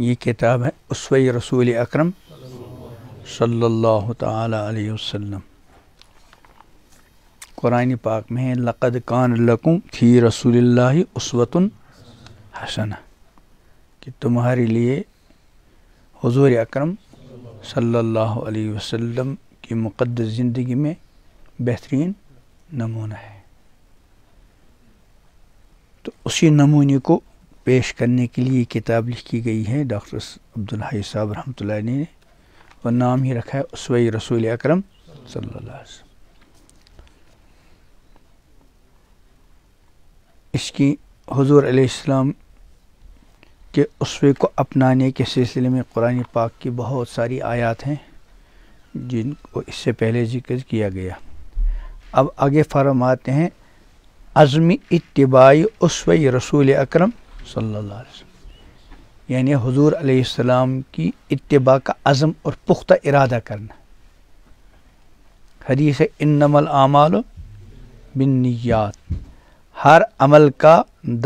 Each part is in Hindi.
ये किताब है उसवई रसूल अकरम सल्लल्लाहु अलैहि वसल्लम कुरान पाक में है लक़द कान लकुम थी रसूल उसवतन हसन कि तुम्हारे लिए हजूर अक्रम सल्लल्लाहु अलैहि वसल्लम की मुक़दस ज़िंदगी में बेहतरीन नमूना है तो उसी नमूने को पेश करने के लिए किताब लिखी गई है डॉक्टर अब्दुल हाई साहब रहमत ने और नाम ही रखा है उसवई रसूल अक्रम इसकी हजूर आलाम के उसवे को अपनाने के सिलसिले में कुरान पाक की बहुत सारी आयात हैं जिनको इससे पहले जिक्र किया गया अब आगे फरमाते हैं अज़म इतबाई उसवई रसूल अक्रम यानी हजूर आसमाम की इतबा का अज़म और पुख्ता इरादा करना हदीस नमल आमाल बिनियात हर अमल का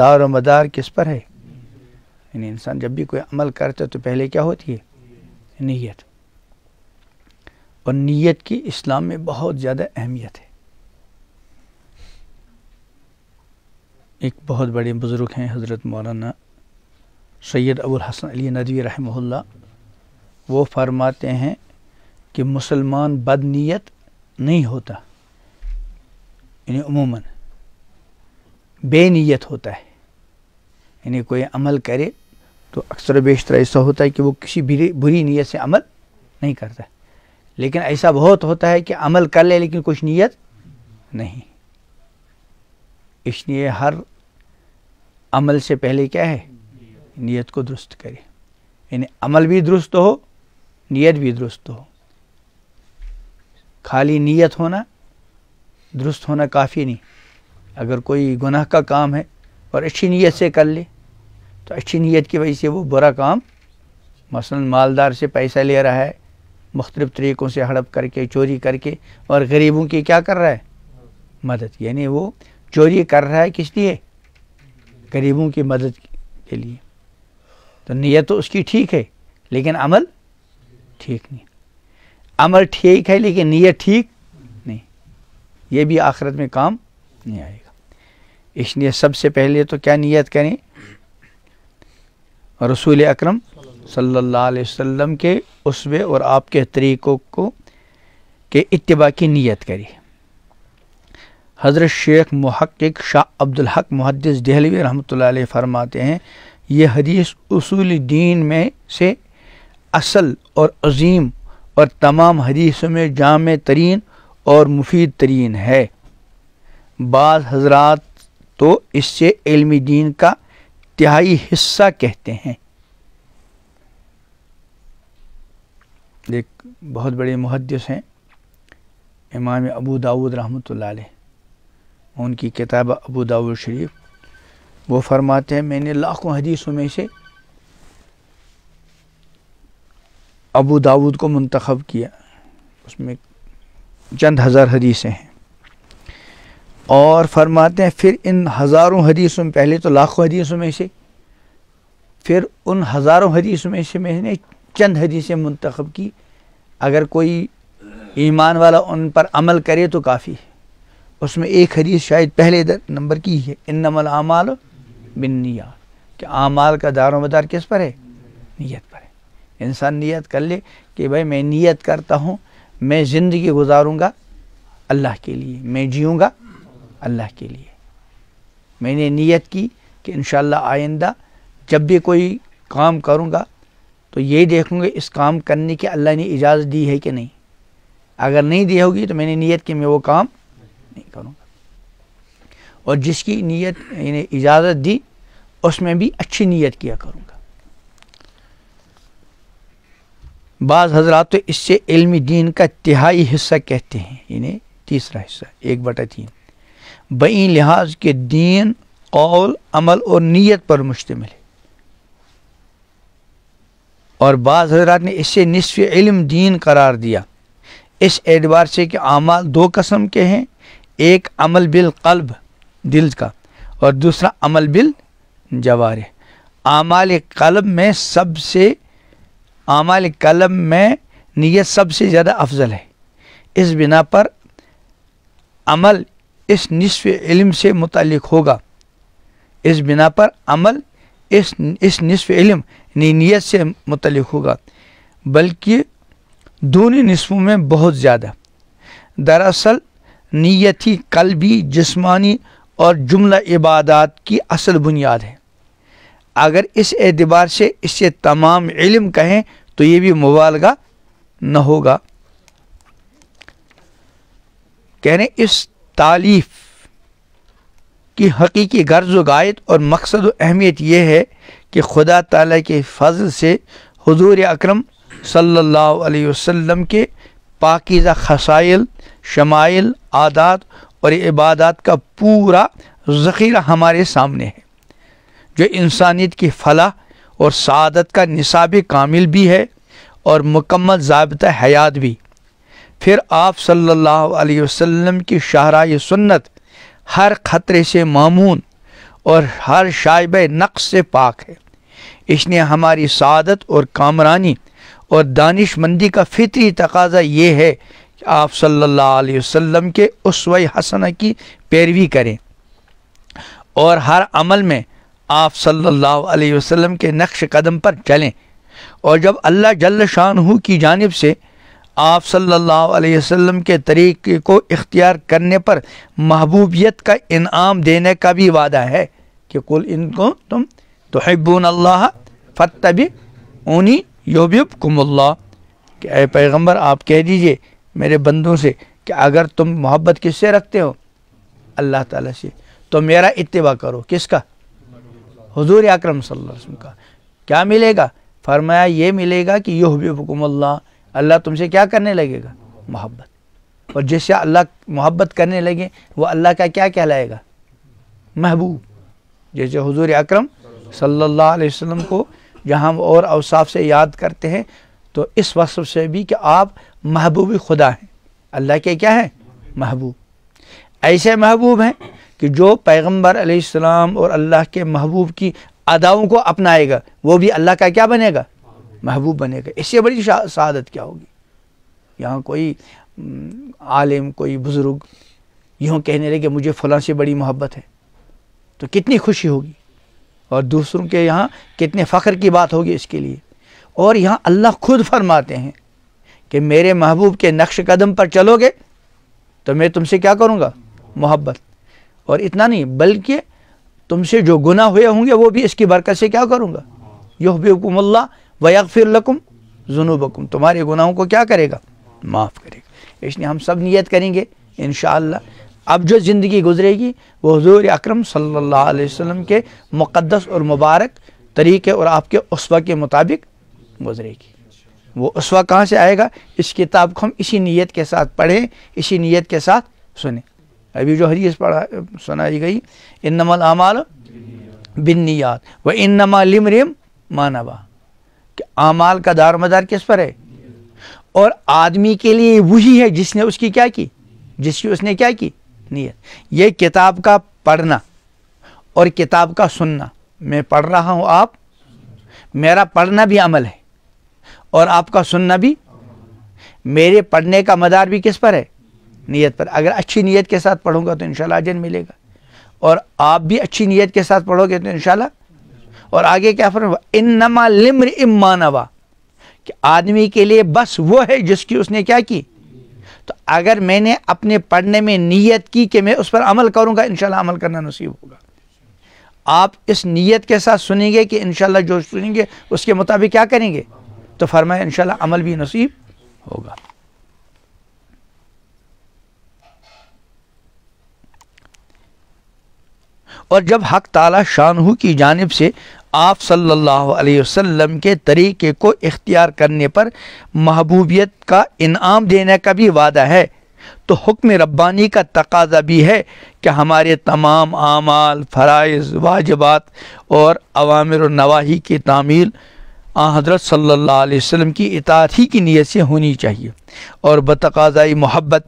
दार मदार किस पर है यानी इंसान जब भी कोई अमल करता है तो पहले क्या होती है नीयत और नीयत की इस्लाम में बहुत ज़्यादा अहमियत है एक बहुत बड़े बुज़ुर्ग हैं हज़रत मौलाना सैयद अबुल हसन अली नदवी रहमहुल्ला वो फरमाते हैं कि मुसलमान बदनीयत नहीं होता यानी उमूमन बेनीयत होता है यानी कोई अमल करे तो अक्सर बेशतर ऐसा होता है कि वो किसी बुरी बुरी नीयत से अमल नहीं करता लेकिन ऐसा बहुत होता है कि अमल कर ले लेकिन कुछ नीयत नहीं इसलिए हर अमल से पहले क्या है नीयत को दुरुस्त करें यानी अमल भी दुरुस्त हो नीयत भी दुरुस्त हो खाली नीयत होना दुरुस्त होना काफ़ी नहीं अगर कोई गुनाह का काम है और अच्छी नीयत से कर ले तो अच्छी नीयत की वजह से वो बुरा काम मसलन मालदार से पैसा ले रहा है मुख्तलिफ तरीक़ों से हड़प करके चोरी करके और गरीबों की क्या कर रहा है मदद यानी वो चोरी कर रहा है किस लिए गरीबों की मदद के लिए तो नीयत तो उसकी ठीक है लेकिन अमल ठीक नहीं अमल ठीक है लेकिन नीयत ठीक नहीं ये भी आखिरत में काम नहीं आएगा इसलिए सबसे पहले तो क्या नीयत करें रसूल अकरम सल्लल्लाहु अलैहि वसल्लम के उसवे और आपके तरीक़ों को के इतबा की नीयत करें हज़रत शेख महक्क शाह अब्दुल हक मुहदस दहलवी रहमतुल्लाह फरमाते हैं ये हदीस उसूल दीन में से असल और अजीम और तमाम हदीसों में जाम तरीन और मुफीद तरीन है बाद हजरात तो इससे इलमी दीन का तिहाई हिस्सा कहते हैं एक बहुत बड़े मुहदस हैं इमाम अबू दाऊद ला उनकी किताब अबू दाऊद शरीफ वो फरमाते हैं मैंने लाखों हदीसों में से अबू दाऊद को मंतखब किया उसमें चंद हज़ार हदीसें हैं और फरमाते हैं फिर इन हज़ारों हदीसों में पहले तो लाखों हदीसों में से फिर उन हज़ारों हदीसों में से मैंने चंद हदीसें मंतखब की अगर कोई ईमान वाला उन पर अमल करे तो काफ़ी है उसमें एक हदीस शायद पहले नंबर की है इन नमल आमाल बिन नियात कि आमाल का दारो मदार किस पर है नीयत पर है इंसान नीयत कर ले कि भाई मैं नीयत करता हूँ मैं ज़िंदगी गुजारूँगा अल्लाह के लिए मैं जीऊँगा अल्लाह के लिए मैंने नीयत की कि इन आइंदा जब भी कोई काम करूँगा तो ये देखूँगा इस काम करने की अल्लाह ने इजाज़त दी है कि नहीं अगर नहीं दी होगी तो मैंने नीयत की मैं वो काम नहीं करूँगा और जिसकी नीयत इन्हें इजाज़त दी उसमें भी अच्छी नीयत किया करूँगा बाज़ हजरात तो इससे इल्मी दीन का तिहाई हिस्सा कहते हैं इन्हें तीसरा हिस्सा एक बटा तीन बई लिहाज के दीन कौल अमल और नीयत पर मुश्तमिल है और बाज़ हजरात ने इससे नसफ़ इल्म दीन करार दिया इस एतबार से कि आमाल दो कस्म के हैं एक अमल बिल कल्ब दिल का और दूसरा अमल बिल जवार आमाल कलब में सबसे आमाल कलब में नीयत सबसे ज़्यादा अफजल है इस बिना पर अमल इस निसफ इलम से मुतल होगा इस बिना पर अमल इस इस निसफ इलम नीयत से मुतल होगा बल्कि दोनों नस्फों में बहुत ज़्यादा दरअसल नीयती कलबी जिसमानी और जुमला इबादत की असल बुनियाद है अगर इस एतबार से इसे तमाम इल्म कहें तो ये भी मुबालगा न होगा कह रहे इस तालीफ की हकीकी गर्ज वायद और मकसद अहमियत यह है कि खुदा तला के फजल से हजूर अक्रम सल्ला वसम के पाकिज़ा खसाइल शमाइल आदात और इबादत का पूरा ज़ख़ीरा हमारे सामने है जो इंसानियत की फलाह और सदत का निसाब कामिल भी है और मुकम्मल जबता हयात भी फिर आप सल्लल्लाहु अलैहि वसल्लम की शाहरा सुन्नत हर ख़तरे से मामून और हर शाइब नक्श से पाक है इसने हमारी सदत और कामरानी और दानिशमंदी का फितरी तकाजा ये है आप सल्लल्लाहु अलैहि वसल्लम के उस हसन की पैरवी करें और हर अमल में आप सल्लल्लाहु अलैहि वसल्लम के नक्श कदम पर चलें और जब अल्लाह जल्ल शाह की जानब से आप सल्लल्लाहु अलैहि वसल्लम के तरीक़े को इख्तियार करने पर महबूबियत का इनाम देने का भी वादा है कि कुल इनको तुम तो हिब्बून अल्लाह फ़तबी ऊनी योबिब कुमल्ला पैगम्बर आप कह दीजिए मेरे बंदों से कि अगर तुम मोहब्बत किससे रखते हो अल्लाह ताला से तो मेरा इतवा करो किसका हजूर अक्रम वसम का क्या मिलेगा फरमाया ये मिलेगा कि युहबुकुम अल्लाह अल्लाह तुमसे क्या करने लगेगा मोहब्बत और जिससे अल्लाह मोहब्बत करने लगे वो अल्लाह का क्या कहलाएगा महबूब जैसे हजूर अक्रम सल्लल्लाहु अलैहि वसल्लम को जहाँ और अवसाफ से याद करते हैं तो इस वसफ़ से भी कि आप महबूब खुदा हैं अल्लाह के क्या हैं महबूब ऐसे महबूब हैं कि जो पैगम्बर आसमाम और अल्लाह के महबूब की अदाओं को अपनाएगा वो भी अल्लाह का क्या बनेगा महबूब बनेगा इससे बड़ी शहादत क्या होगी यहाँ कोई आलिम कोई बुज़ुर्ग यूँ कहने लगे कि मुझे फ़लाँ से बड़ी मोहब्बत है तो कितनी खुशी होगी और दूसरों के यहाँ कितने फ़ख्र की बात होगी इसके लिए और यहाँ अल्लाह खुद फरमाते हैं कि मेरे महबूब के नक्श कदम पर चलोगे तो मैं तुमसे क्या करूँगा मोहब्बत और इतना नहीं बल्कि तुमसे जो गुना हुए होंगे वो भी इसकी बरकत से क्या करूँगा युबकुमल्ला वयाफ़िर लकुम जुनूबकुम तुम्हारे गुनाहों को क्या करेगा माफ़ करेगा इसलिए हम सब नियत करेंगे इन अब जो ज़िंदगी गुजरेगी वो हजूर अक्रम सल्लल्लाहु के मुक़दस और मुबारक तरीक़े और आपके उसवा के मुताबिक गुजरेगी वो उसवा कहाँ से आएगा इस किताब को हम इसी नीयत के साथ पढ़ें इसी नीयत के साथ सुने अभी जो हदीस पढ़ा सुनाई गई इन नमल आमाल बिन नियात व इन नमा लिमरिम मानवा कि आमाल का दार मदार किस पर है और आदमी के लिए वही है जिसने उसकी क्या की जिसकी उसने क्या की नीयत ये किताब का पढ़ना और किताब का सुनना मैं पढ़ रहा हूँ आप मेरा पढ़ना भी अमल है और आपका सुनना भी मेरे पढ़ने का मदार भी किस पर है नीयत पर अगर अच्छी नीयत के साथ पढ़ूंगा तो इन अजन मिलेगा और आप भी अच्छी नीयत के साथ पढ़ोगे तो इन और आगे क्या फर्म इन नमा लिम्र इमानवा कि आदमी के लिए बस वो है जिसकी उसने क्या की तो अगर मैंने अपने पढ़ने में नीयत की कि मैं उस पर अमल करूँगा इन अमल करना नसीब होगा आप इस नीयत के साथ सुनेंगे कि इन जो सुनेंगे उसके मुताबिक क्या करेंगे तो फरमाए इन अमल भी नसीब होगा और जब हक ताला शानहू की जानब से आप सल्लल्लाहु अलैहि वसल्लम के तरीके को इख्तियार करने पर महबूबियत का इनाम देने का भी वादा है तो हुक्म रब्बानी का तकाजा भी है कि हमारे तमाम आमाल फ़रज़ वाजबात और अवामिर नवाही की तामील आ हज़रत सल्ला वसम की इतात ही की नीयत से होनी चाहिए और बतकाज़ाई मोहब्बत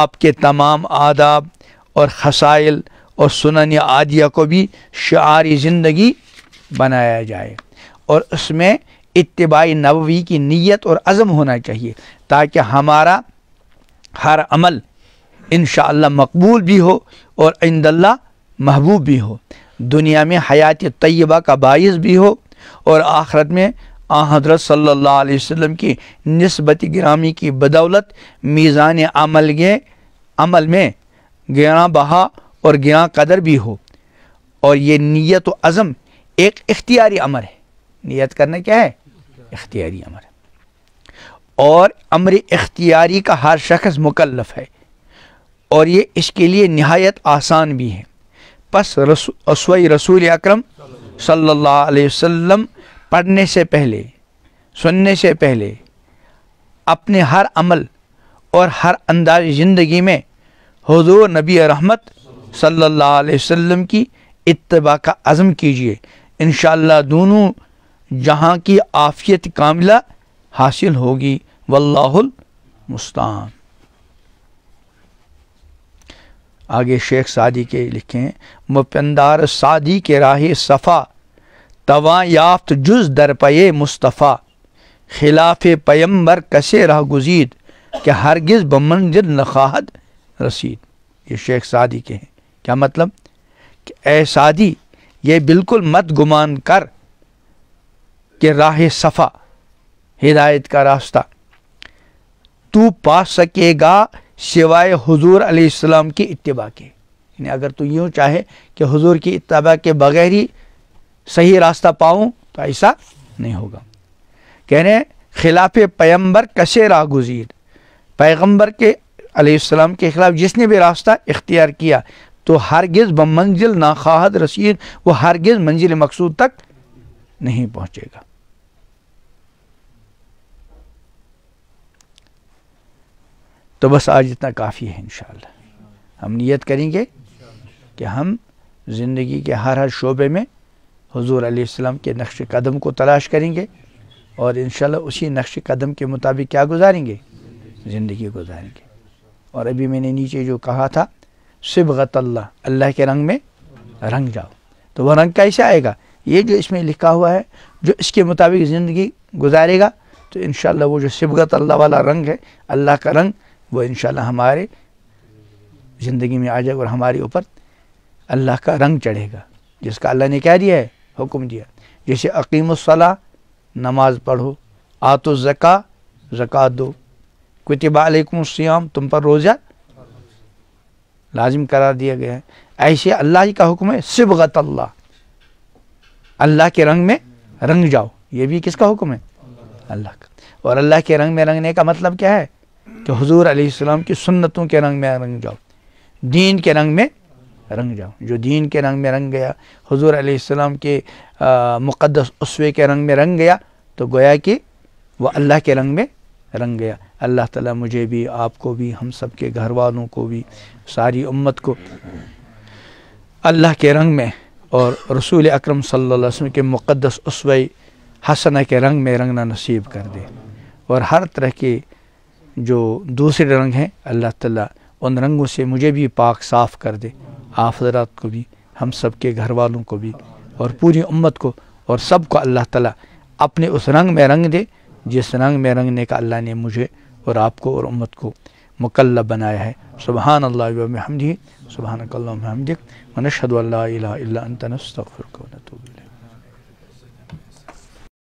आपके तमाम आदाब और खसाइल और सुनन आदिया को भी शारी ज़िंदगी बनाया जाए और उसमें इतबाई नबवी की नीयत और अज़म होना चाहिए ताकि हमारा हर अमल इन मकबूल भी हो और इंदल्ला महबूब भी हो दुनिया में हयात तयबा का बायस भी हो और आखरत में आ सल्ला वसम की नस्बत ग्रामी की बदौलत मीज़ान अमल के अमल में ग्यारह बहा और ग्यारह कदर भी हो और ये नीयत अज़म एक इख्तियारी अमर है नीयत करना क्या है इख्तियारी अमर है और अमर इख्तियारी का हर शख्स मुकलफ है और ये इसके लिए नहायत आसान भी है बस रसू रसूल अक्रम सल्लल्लाहु अलैहि वसल्लम पढ़ने से पहले सुनने से पहले अपने हर अमल और हर अंदाज ज़िंदगी में हजूर नबी रहमत सल्लल्लाहु अलैहि वसल्लम की इत्तबा का आज़म कीजिए इन दोनों जहाँ की आफियत कामिला हासिल होगी वल्लाहुल मुस्तान आगे शेख सादी के लिखे हैं मुपंदार सादी के राह सफ़ा तवा याफ्त जुज दरपये मुस्तफ़ा खिलाफ पयम्बर कसे रह गुजीद के हरगिज़ बमंजिल नखाहत रसीद ये शेख सादी के हैं क्या मतलब कि ए सादी ये बिल्कुल मत गुमान कर के राह सफ़ा हिदायत का रास्ता तू पा सकेगा सिवाय हुजूर अलैहिस्सलाम की इतबा के यानी अगर तू यूँ चाहे कि हजूर की इतबा के बगैर ही सही रास्ता पाऊँ तो ऐसा नहीं होगा कह रहे खिलाफ पैम्बर कशे राह गुजीर पैगम्बर के अलैहिस्सलाम के ख़िलाफ़ जिसने भी रास्ता इख्तियार किया तो हरगिज़ मंजिल नाखाहद रसीद वो हरगिज़ मंजिल मकसूद तक नहीं पहुँचेगा तो बस आज इतना काफ़ी है इंशाल्लाह हम नियत करेंगे कि हम ज़िंदगी के हर हर शोबे में हजूर आसम के नक्श कदम को तलाश करेंगे और इन उसी नक्श कदम के मुताबिक क्या गुजारेंगे ज़िंदगी गुजारेंगे और अभी मैंने नीचे जो कहा था सिबगत अल्लाह अल्लाह के रंग में रंग जाओ तो वह रंग कैसे आएगा ये जो इसमें लिखा हुआ है जो इसके मुताबिक ज़िंदगी गुजारेगा तो इन वो जो सिबगत अल्लाह वाला रंग है अल्लाह का रंग वो इन हमारे ज़िंदगी में आ जाएगा और हमारे ऊपर अल्लाह का रंग चढ़ेगा जिसका अल्लाह ने कह दिया है हुक्म दिया जैसे अकीमसला नमाज पढ़ो आतो ज़का ज़क़ा दो कुतबा सियाम तुम पर रोज़ा लाजिम करार दिया गया है ऐसे अल्लाह ही का हुक्म है सिबगत अल्लाह अल्लाह के रंग में रंग जाओ ये भी किसका हुक्म है अल्लाह का और अल्लाह के रंग में रंगने का मतलब क्या है कि हजूर आसमाम की सुन्नतों के रंग में रंग जाओ दीन के रंग में रंग जाओ जो दीन के रंग में रंग गया हजूर आसमाम के मुक़दस उसवे के रंग में रंग गया तो गोया कि वह अल्लाह के रंग में रंग गया अल्लाह ताला मुझे भी आपको भी हम सब के घर वालों को भी सारी उम्मत को अल्लाह के रंग में और रसूल अकरम सल्लल्लाहु अलैहि वसल्लम के मुक़दस उसवे हसन के रंग में रंगना नसीब कर दे और हर तरह के जो दूसरे रंग हैं अल्लाह ताला उन रंगों से मुझे भी पाक साफ़ कर दे आफजरात को भी हम सब के घर वालों को भी और पूरी उम्मत को और सब को अल्लाह ताला अपने उस रंग में रंग दे जिस रंग में रंगने का अल्लाह ने मुझे और आपको और उम्मत को मुकल बनाया है सुबहान अल्लाह हमदी सुबहान कल्ला हमदिक मनशद अल्ला अंतनस्तफ़र